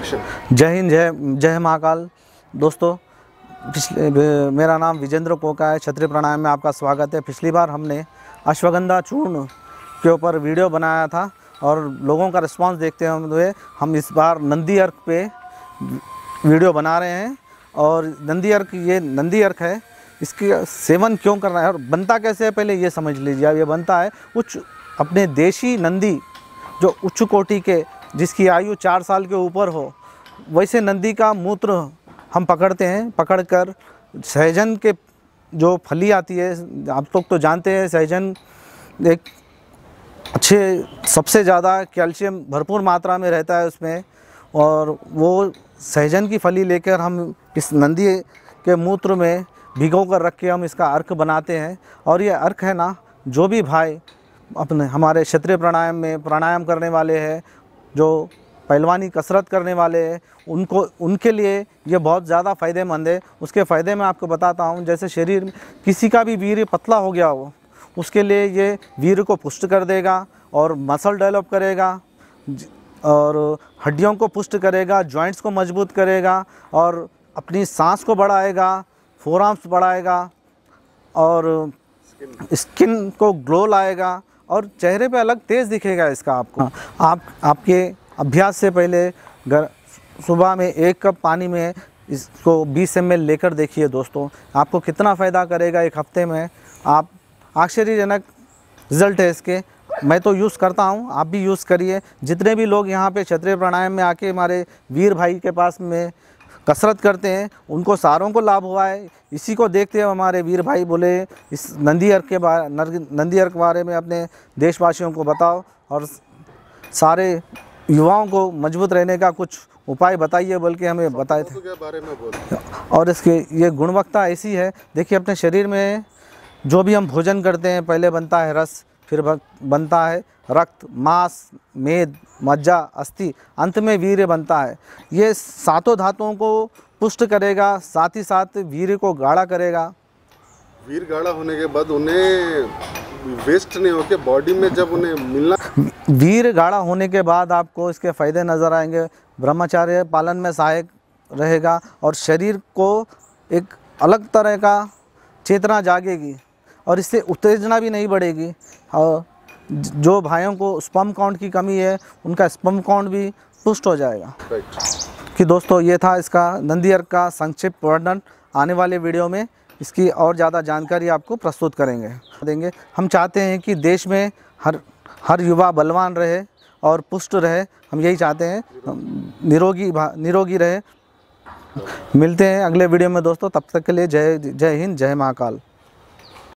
जय हिंद जय जय महाकाल दोस्तों पिछले मेरा नाम विजेंद्र कोका है क्षत्रिय प्राणायाम में आपका स्वागत है पिछली बार हमने अश्वगंधा चूर्ण के ऊपर वीडियो बनाया था और लोगों का रिस्पांस देखते हुए हम इस बार नंदी अर्क पे वीडियो बना रहे हैं और नंदी अर्क ये नंदी अर्क है इसकी सेवन क्यों करना है और बनता कैसे है पहले ये समझ लीजिए अब ये बनता है उच्च अपने देशी नंदी जो उच्च कोटि के जिसकी आयु चार साल के ऊपर हो वैसे नंदी का मूत्र हम पकड़ते हैं पकड़कर सहजन के जो फली आती है आप लोग तो जानते हैं सहजन एक अच्छे सबसे ज़्यादा कैल्शियम भरपूर मात्रा में रहता है उसमें और वो सहजन की फली लेकर हम इस नंदी के मूत्र में भिगो कर रख के हम इसका अर्क बनाते हैं और ये अर्क है ना जो भी भाई अपने हमारे क्षेत्रीय प्राणायाम में प्राणायाम करने वाले हैं जो पहलवानी कसरत करने वाले हैं उनको उनके लिए ये बहुत ज़्यादा फ़ायदेमंद है उसके फ़ायदे मैं आपको बताता हूँ जैसे शरीर किसी का भी वीर पतला हो गया हो उसके लिए ये वीर को पुष्ट कर देगा और मसल डेवलप करेगा और हड्डियों को पुष्ट करेगा जॉइंट्स को मजबूत करेगा और अपनी सांस को बढ़ाएगा फोराम्स बढ़ाएगा और स्किन को ग्लो लाएगा और चेहरे पे अलग तेज़ दिखेगा इसका आपको हाँ, आप आपके अभ्यास से पहले गर सुबह में एक कप पानी में इसको 20 एम लेकर देखिए दोस्तों आपको कितना फ़ायदा करेगा एक हफ्ते में आप आश्चर्यजनक रिजल्ट है इसके मैं तो यूज़ करता हूँ आप भी यूज़ करिए जितने भी लोग यहाँ पे क्षत्रिय प्राणायाम में आके हमारे वीर भाई के पास में कसरत करते हैं उनको सारों को लाभ हुआ है इसी को देखते हुए हमारे वीर भाई बोले इस नंदी अर्क के बारे नंदी अर्क बारे में अपने देशवासियों को बताओ और सारे युवाओं को मजबूत रहने का कुछ उपाय बताइए बोल के हमें बताए थे बारे में बोल और इसके ये गुणवत्ता ऐसी है देखिए अपने शरीर में जो भी हम भोजन करते हैं पहले बनता है रस फिर बनता है रक्त मांस मेद मज्जा अस्थि अंत में वीर बनता है ये सातों धातुओं को पुष्ट करेगा साथ ही साथ वीर को गाढ़ा करेगा वीर गाढ़ा होने के बाद उन्हें वेस्ट नहीं होके बॉडी में जब उन्हें मिलना वीर गाढ़ा होने के बाद आपको इसके फायदे नज़र आएंगे ब्रह्मचार्य पालन में सहायक रहेगा और शरीर को एक अलग तरह का चेतना जागेगी और इससे उत्तेजना भी नहीं बढ़ेगी और जो भाइयों को स्पम काउंट की कमी है उनका स्पम काउंट भी पुष्ट हो जाएगा कि दोस्तों ये था इसका नंदी अर्क का संक्षिप्त वर्णन आने वाले वीडियो में इसकी और ज़्यादा जानकारी आपको प्रस्तुत करेंगे देंगे हम चाहते हैं कि देश में हर हर युवा बलवान रहे और पुष्ट रहे हम यही चाहते हैं निरोगी निरोगी रहे मिलते हैं अगले वीडियो में दोस्तों तब तक के लिए जय जय हिंद जय महाकाल